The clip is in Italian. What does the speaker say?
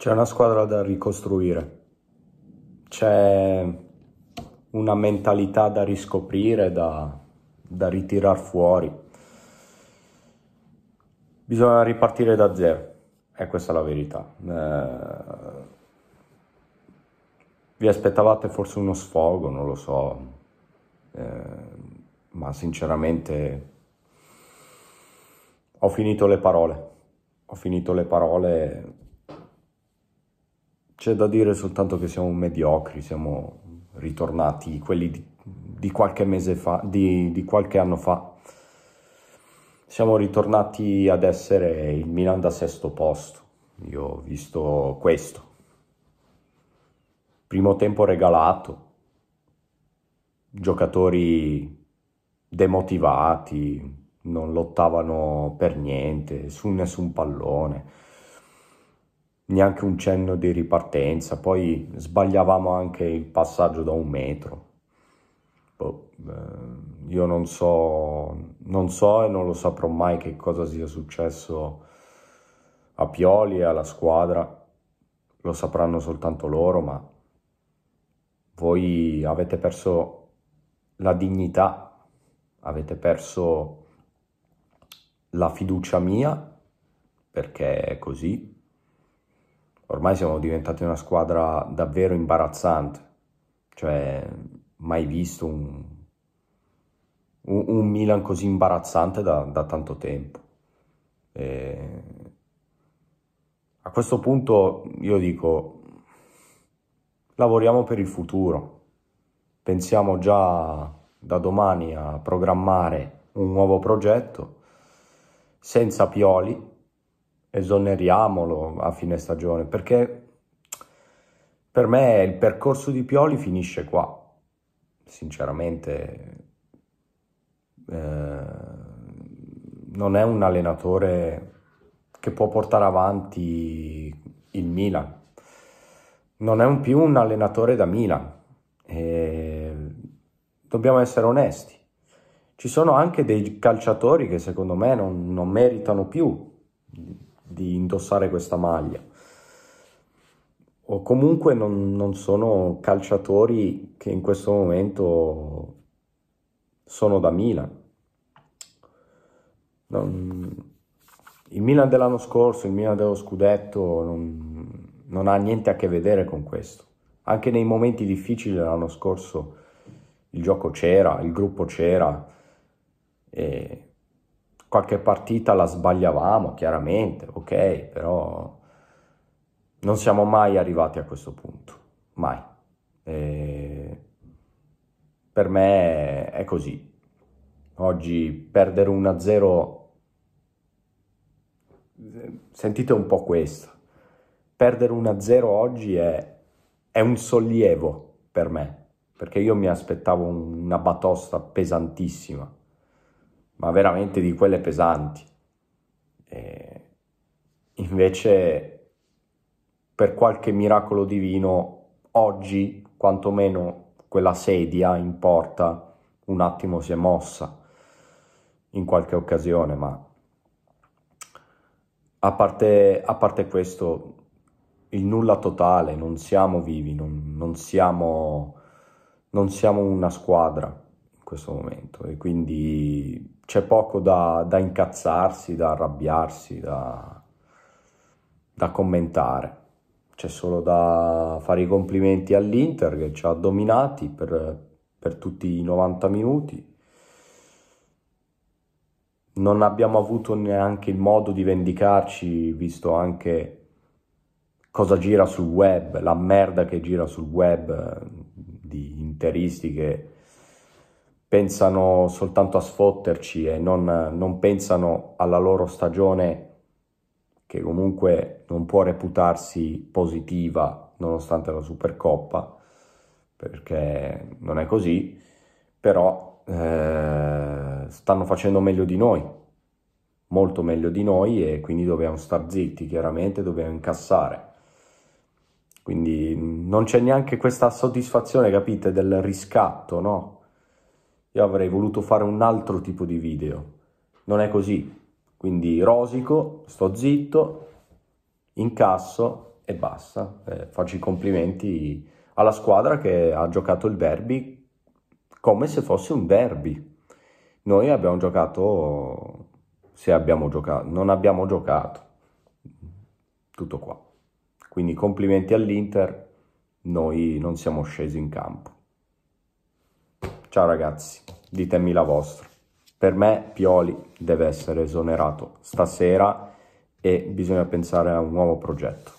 C'è una squadra da ricostruire, c'è una mentalità da riscoprire, da, da ritirare fuori. Bisogna ripartire da zero, e questa è la verità. Eh, vi aspettavate forse uno sfogo, non lo so, eh, ma sinceramente ho finito le parole, ho finito le parole c'è da dire soltanto che siamo mediocri, siamo ritornati quelli di, di qualche mese fa, di, di qualche anno fa. Siamo ritornati ad essere il Milan da sesto posto. Io ho visto questo. Primo tempo regalato, giocatori demotivati, non lottavano per niente, su nessun pallone neanche un cenno di ripartenza, poi sbagliavamo anche il passaggio da un metro. Boh, eh, io non so, non so e non lo saprò mai che cosa sia successo a Pioli e alla squadra, lo sapranno soltanto loro, ma voi avete perso la dignità, avete perso la fiducia mia, perché è così, ormai siamo diventati una squadra davvero imbarazzante, cioè mai visto un, un, un Milan così imbarazzante da, da tanto tempo. E a questo punto io dico, lavoriamo per il futuro, pensiamo già da domani a programmare un nuovo progetto senza Pioli esoneriamolo a fine stagione, perché per me il percorso di Pioli finisce qua. Sinceramente, eh, non è un allenatore che può portare avanti il Milan. Non è un più un allenatore da Milan. E dobbiamo essere onesti. Ci sono anche dei calciatori che secondo me non, non meritano più di indossare questa maglia. O comunque non, non sono calciatori che in questo momento sono da Milan. Non, il Milan dell'anno scorso, il Milan dello scudetto, non, non, ha niente a che vedere con questo. Anche nei momenti difficili dell'anno scorso il gioco c'era, il gruppo c'era. E qualche partita la sbagliavamo, chiaramente, ok, però non siamo mai arrivati a questo punto, mai. E per me è così. Oggi perdere 1-0, sentite un po' questo, perdere 1-0 oggi è, è un sollievo per me, perché io mi aspettavo una batosta pesantissima ma veramente di quelle pesanti. E invece, per qualche miracolo divino, oggi quantomeno quella sedia in porta un attimo si è mossa in qualche occasione, ma a parte, a parte questo, il nulla totale, non siamo vivi, non, non siamo, non siamo una squadra questo momento e quindi c'è poco da, da incazzarsi, da arrabbiarsi, da, da, commentare. C'è solo da fare i complimenti all'Inter che ci ha dominati per, per tutti i 90 minuti. Non abbiamo avuto neanche il modo di vendicarci, visto anche cosa gira sul web, la merda che gira sul web eh, di interisti che pensano soltanto a sfotterci e non, non pensano alla loro stagione che comunque non può reputarsi positiva nonostante la Supercoppa, perché non è così, però eh, stanno facendo meglio di noi, molto meglio di noi e quindi dobbiamo star zitti, chiaramente dobbiamo incassare. Quindi non c'è neanche questa soddisfazione, capite, del riscatto, no? Io avrei voluto fare un altro tipo di video. Non è così. Quindi rosico, sto zitto, incasso e basta. Eh, faccio i complimenti alla squadra che ha giocato il derby come se fosse un derby. Noi abbiamo giocato se abbiamo giocato, non abbiamo giocato. Tutto qua. Quindi complimenti all'Inter, noi non siamo scesi in campo. Ciao ragazzi, ditemi la vostra. Per me Pioli deve essere esonerato stasera e bisogna pensare a un nuovo progetto.